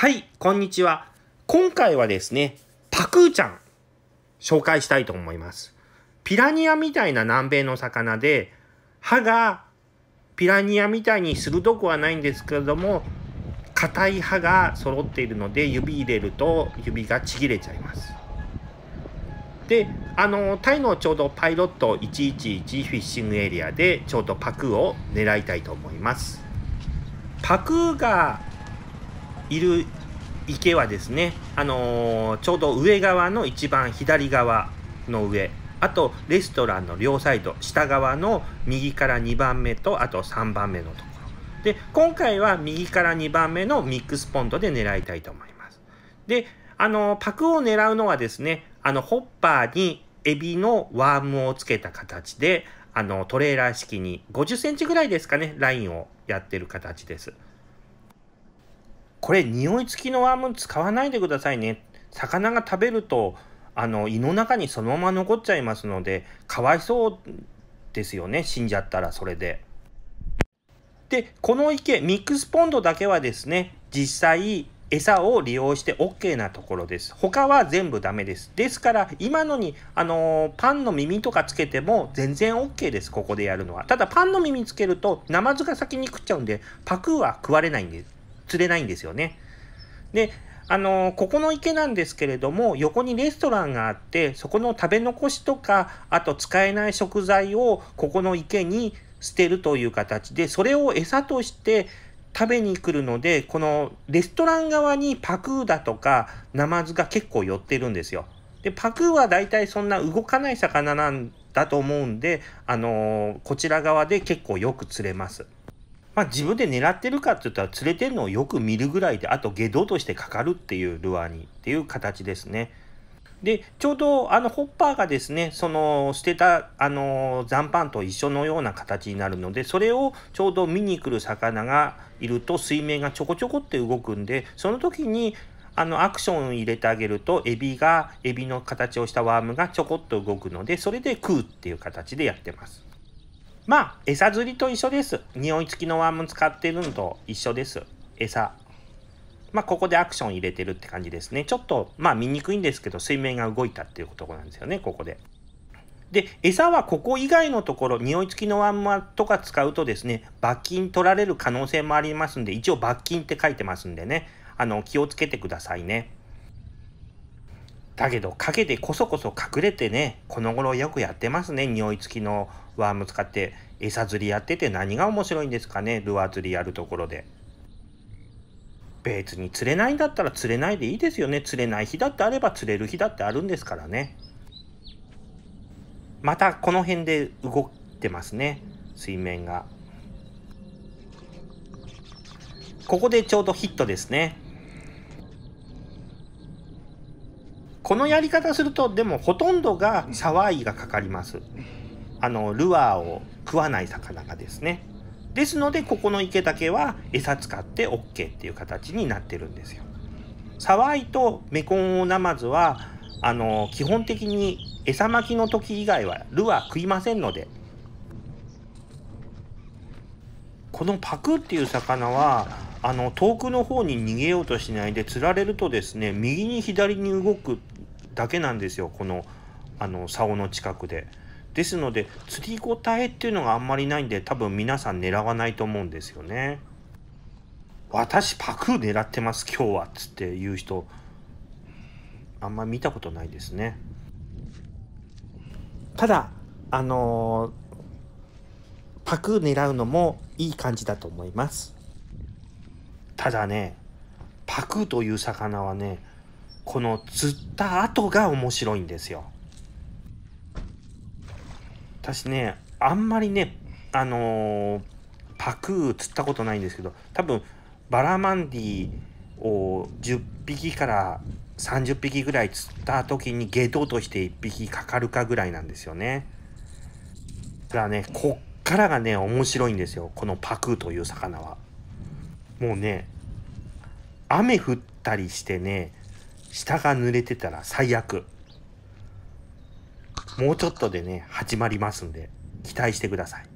はい、こんにちは。今回はですね、パクーちゃん、紹介したいと思います。ピラニアみたいな南米の魚で、歯がピラニアみたいに鋭くはないんですけれども、硬い歯が揃っているので、指入れると指がちぎれちゃいます。で、あの、タイのちょうどパイロット111フィッシングエリアで、ちょうどパクーを狙いたいと思います。パクーがいる池はですね、あのー、ちょうど上側の一番左側の上あとレストランの両サイド下側の右から2番目とあと3番目のところで今回は右から2番目のミックスポンドで狙いたいと思いますであのー、パクを狙うのはですねあのホッパーにエビのワームをつけた形であのトレーラー式に50センチぐらいですかねラインをやってる形です。これ匂い付きのワーム使わないでくださいね。魚が食べると、あの、胃の中にそのまま残っちゃいますので、かわいそうですよね。死んじゃったらそれで。で、この池、ミックスポンドだけはですね、実際、餌を利用して OK なところです。他は全部ダメです。ですから、今のに、あのー、パンの耳とかつけても全然 OK です。ここでやるのは。ただ、パンの耳つけると、ナマズが先に食っちゃうんで、パクーは食われないんです。釣れないんですよね。で、あのここの池なんですけれども横にレストランがあってそこの食べ残しとかあと使えない食材をここの池に捨てるという形でそれを餌として食べに来るのでこのレストラン側にパクーだとかナマズが結構寄ってるんですよ。でパクーはだいたいそんな動かない魚なんだと思うんで、あのこちら側で結構よく釣れます。まあ、自分で狙ってるかって言ったら釣れてるのをよく見るぐらいであと下道としてかかるっていうルアーにっていう形ですね。でちょうどあのホッパーがですねその捨てたあの残飯と一緒のような形になるのでそれをちょうど見に来る魚がいると水面がちょこちょこって動くんでその時にあのアクションを入れてあげるとエビがエビの形をしたワームがちょこっと動くのでそれで食うっていう形でやってます。まあ、餌釣りと一緒です。匂い付きのワーム使ってるのと一緒です。餌。まあ、ここでアクション入れてるって感じですね。ちょっと、まあ、見にくいんですけど、水面が動いたっていうとこなんですよね、ここで。で、餌はここ以外のところ、匂い付きのワンマとか使うとですね、罰金取られる可能性もありますんで、一応罰金って書いてますんでね、あの、気をつけてくださいね。だけど陰でこそこそ隠れてね、この頃よくやってますね。匂い付きのワーム使って餌釣りやってて何が面白いんですかね。ルアー釣りやるところで。別に釣れないんだったら釣れないでいいですよね。釣れない日だってあれば釣れる日だってあるんですからね。またこの辺で動いてますね。水面が。ここでちょうどヒットですね。このやり方するとでもほとんどが騒いがかかりますあのルアーを食わない魚がですねですのでここの池だけは餌使って OK っていう形になってるんですよ騒いとメコンオナマズはあの基本的に餌巻きの時以外はルアー食いませんのでこのパクっていう魚はあの遠くの方に逃げようとしないで釣られるとですね右に左に動くだけなんですよこのあの竿の近くで。ですので釣りごたえっていうのがあんまりないんで多分皆さん狙わないと思うんですよね。私パク狙ってます今日はっつって言う人あんま見たことないですね。ただあのー、パク狙うのもいい感じだと思います。ただねパクという魚はねこの釣った後が面白いんですよ。私ね、あんまりね、あのー、パクー釣ったことないんですけど、多分バラマンディを10匹から30匹ぐらい釣った時にゲトとして1匹かかるかぐらいなんですよね。だからね、こっからがね、面白いんですよ。このパクーという魚は。もうね、雨降ったりしてね、下が濡れてたら最悪。もうちょっとでね、始まりますんで、期待してください。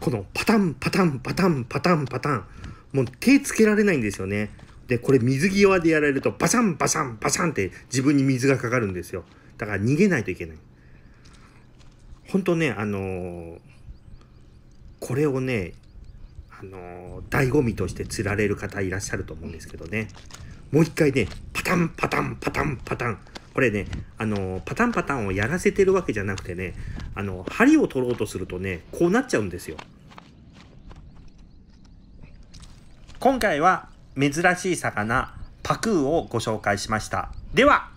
このパタンパタンパタンパタンパタン、もう手つけられないんですよね。で、これ水際でやられると、バサンバサンバサンって自分に水がかかるんですよ。だから逃げないといけない。ほんとね、あのー、これをね、あのー、醍醐味として釣られる方いらっしゃると思うんですけどね。もう一回ね、パタンパタンパタンパタン。これね、あのー、パタンパタンをやらせてるわけじゃなくてね、あのー、針を取ろうとするとね、こうなっちゃうんですよ。今回は珍しい魚、パクーをご紹介しました。では、